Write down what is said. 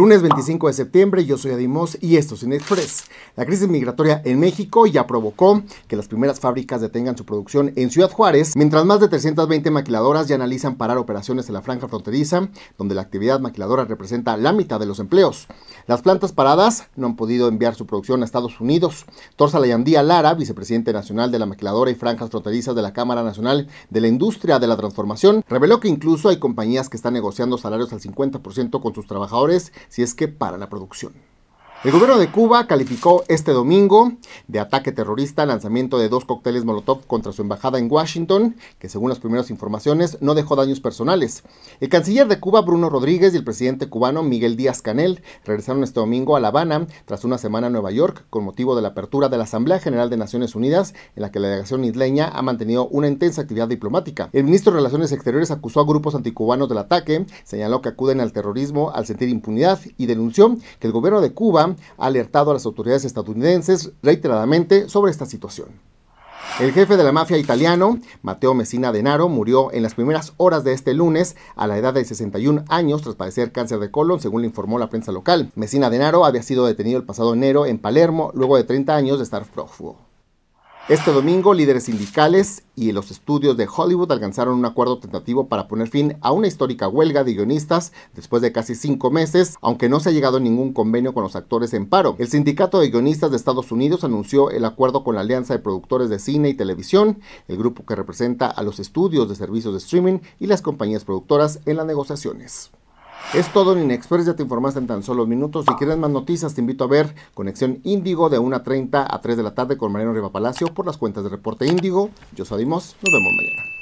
Lunes 25 de septiembre, yo soy Adimos y esto es Inexpress. La crisis migratoria en México ya provocó que las primeras fábricas detengan su producción en Ciudad Juárez, mientras más de 320 maquiladoras ya analizan parar operaciones en la franja fronteriza, donde la actividad maquiladora representa la mitad de los empleos. Las plantas paradas no han podido enviar su producción a Estados Unidos. Torza Layandía Lara, vicepresidente nacional de la maquiladora y franjas fronterizas de la Cámara Nacional de la Industria de la Transformación, reveló que incluso hay compañías que están negociando salarios al 50% con sus trabajadores si es que para la producción. El gobierno de Cuba calificó este domingo de ataque terrorista el lanzamiento de dos cócteles Molotov contra su embajada en Washington, que según las primeras informaciones no dejó daños personales. El canciller de Cuba, Bruno Rodríguez, y el presidente cubano, Miguel Díaz Canel, regresaron este domingo a La Habana tras una semana en Nueva York con motivo de la apertura de la Asamblea General de Naciones Unidas, en la que la delegación isleña ha mantenido una intensa actividad diplomática. El ministro de Relaciones Exteriores acusó a grupos anticubanos del ataque, señaló que acuden al terrorismo al sentir impunidad y denunció que el gobierno de Cuba ha alertado a las autoridades estadounidenses reiteradamente sobre esta situación. El jefe de la mafia italiano, Matteo Messina Denaro, murió en las primeras horas de este lunes a la edad de 61 años tras padecer cáncer de colon, según le informó la prensa local. Messina Denaro había sido detenido el pasado enero en Palermo luego de 30 años de estar prófugo. Este domingo, líderes sindicales y los estudios de Hollywood alcanzaron un acuerdo tentativo para poner fin a una histórica huelga de guionistas después de casi cinco meses, aunque no se ha llegado a ningún convenio con los actores en paro. El Sindicato de Guionistas de Estados Unidos anunció el acuerdo con la Alianza de Productores de Cine y Televisión, el grupo que representa a los estudios de servicios de streaming y las compañías productoras en las negociaciones. Es todo en Inexpress, ya te informaste en tan solo minutos. Si quieres más noticias, te invito a ver Conexión Índigo de 1.30 a 3 de la tarde con Mariano Riva Palacio por las cuentas de Reporte Índigo. Yo soy Dimos, nos vemos mañana.